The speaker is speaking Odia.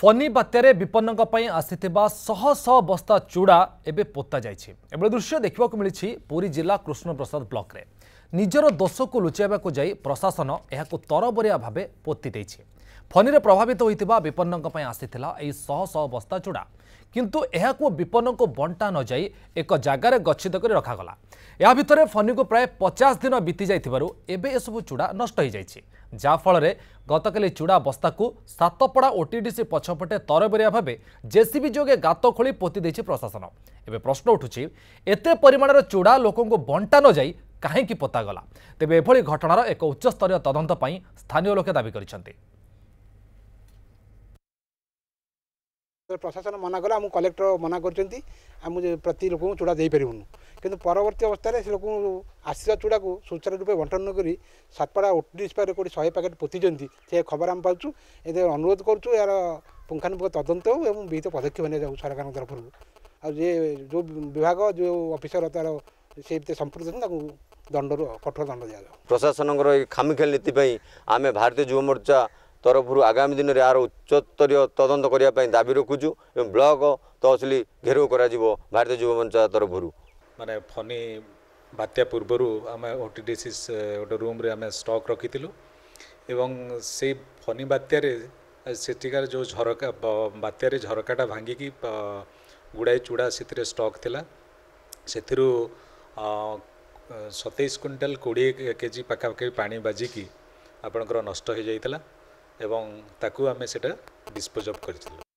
ফনি বাত্যায় বিপন্ন আসি শহ শহ বস্তা চূড়া এবে পোতা যাই এভাবে দৃশ্য দেখা মিছে পুরী জেলা কৃষ্ণপ্রসাদ ব্লকরে নিজের ଦୋଷକୁ ଲୁଚାଇବାକୁ যাই প্রশাসন ଏହାକୁ ତରବରିଆ ଭାବେ ପୋତି ଫନିରେ ପ୍ରଭାବିତ ହୋଇଥିବା ବିପନ୍ନଙ୍କ ପାଇଁ ଆସିଥିଲା ଏହି ଶହ ଶହ ବସ୍ତା ଚୁଡ଼ା କିନ୍ତୁ ଏହାକୁ ବିପନ୍ନଙ୍କୁ ବଣ୍ଟା ନଯାଇ ଏକ ଜାଗାରେ ଗଚ୍ଛିତ କରି ରଖାଗଲା ଏହା ଭିତରେ ଫନିକୁ ପ୍ରାୟ ପଚାଶ ଦିନ ବିତି ଯାଇଥିବାରୁ ଏବେ ଏସବୁ ଚୁଡ଼ା ନଷ୍ଟ ହୋଇଯାଇଛି ଯାହାଫଳରେ ଗତକାଲି ଚୁଡ଼ା ବସ୍ତାକୁ ସାତପଡ଼ା ଓଟିଡିସି ପଛପଟେ ତରବେରିଆ ଭାବେ ଜେସିବି ଯୋଗେ ଗାତ ଖୋଳି ପୋତି ଦେଇଛି ପ୍ରଶାସନ ଏବେ ପ୍ରଶ୍ନ ଉଠୁଛି ଏତେ ପରିମାଣର ଚୁଡ଼ା ଲୋକଙ୍କୁ ବଣ୍ଟା ନଯାଇ କାହିଁକି ପୋତାଗଲା ତେବେ ଏଭଳି ଘଟଣାର ଏକ ଉଚ୍ଚସ୍ତରୀୟ ତଦନ୍ତ ପାଇଁ ସ୍ଥାନୀୟ ଲୋକେ ଦାବି କରିଛନ୍ତି ପ୍ରଶାସନ ମନା କଲା ଆମକୁ କଲେକ୍ଟର ମନା କରିଛନ୍ତି ଆମକୁ ପ୍ରତି ଲୋକଙ୍କୁ ଚୂଡ଼ା ଦେଇପାରିବୁନୁ କିନ୍ତୁ ପରବର୍ତ୍ତୀ ଅବସ୍ଥାରେ ସେ ଲୋକଙ୍କୁ ଆସିବା ଚୂଡ଼ାକୁ ସୁଚାରୁ ରୂପେ ବଣ୍ଟନ କରି ସାତପଡ଼ା ଅଠତିରିଶ ପାଖରେ କେଉଁଠି ଶହେ ପ୍ୟାକେଟ୍ ପୋତିଛନ୍ତି ସେ ଖବର ଆମେ ପାଉଛୁ ଏଥିରେ ଅନୁରୋଧ କରୁଛୁ ଏହାର ପୁଙ୍ଖାନୁପୁଙ୍ଖ ତଦନ୍ତ ହେଉ ଏବଂ ବିହିତ ପଦକ୍ଷେପ ନିଆଯାଉ ସରକାରଙ୍କ ତରଫରୁ ଆଉ ଯିଏ ଯେଉଁ ବିଭାଗ ଯେଉଁ ଅଫିସର ତା'ର ସେ ଭିତରେ ସମ୍ପୃକ୍ତ ଅଛନ୍ତି ତାକୁ ଦଣ୍ଡରୁ କଠୋର ଦଣ୍ଡ ଦିଆଯାଉ ପ୍ରଶାସନଙ୍କର ଏଇ ଖାମିଖେଲ ନୀତି ପାଇଁ ଆମେ ଭାରତୀୟ ଯୁବମୋର୍ଚ୍ଚା ତରଫରୁ ଆଗାମୀ ଦିନରେ ଏହାର ଉଚ୍ଚସ୍ତରୀୟ ତଦନ୍ତ କରିବା ପାଇଁ ଦାବି ରଖୁଛୁ ଏବଂ ବ୍ଲକ ତହସିଲ ଘେରାଉ କରାଯିବ ଭାରତୀୟ ଯୁବ ମଞ୍ଚ ତରଫରୁ ମାନେ ଫନି ବାତ୍ୟା ପୂର୍ବରୁ ଆମେ ଓ ଟି ଡି ସି ଗୋଟେ ରୁମ୍ରେ ଆମେ ଷ୍ଟକ୍ ରଖିଥିଲୁ ଏବଂ ସେଇ ଫନି ବାତ୍ୟାରେ ସେଠିକାର ଯେଉଁ ଝରକା ବାତ୍ୟାରେ ଝରକାଟା ଭାଙ୍ଗିକି ଗୁଡ଼ାଏ ଚୁଡ଼ା ସେଥିରେ ଷ୍ଟକ୍ ଥିଲା ସେଥିରୁ ସତେଇଶ କ୍ୱିଣ୍ଟାଲ୍ କୋଡ଼ିଏ କେ ଜି ପାଖାପାଖି ପାଣି ବାଜିକି ଆପଣଙ୍କର ନଷ୍ଟ ହୋଇଯାଇଥିଲା এবং ତାକୁ ଆମେ ସେଇଟା ଡିସ୍ପୋଜ୍ ଅଫ୍ କରିଥିଲୁ